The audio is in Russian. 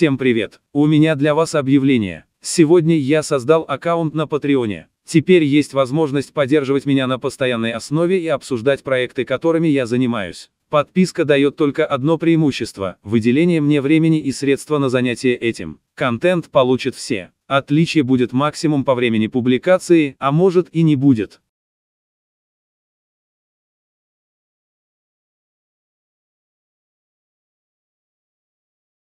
Всем привет! У меня для вас объявление. Сегодня я создал аккаунт на Патреоне. Теперь есть возможность поддерживать меня на постоянной основе и обсуждать проекты, которыми я занимаюсь. Подписка дает только одно преимущество – выделение мне времени и средства на занятие этим. Контент получат все. Отличие будет максимум по времени публикации, а может и не будет.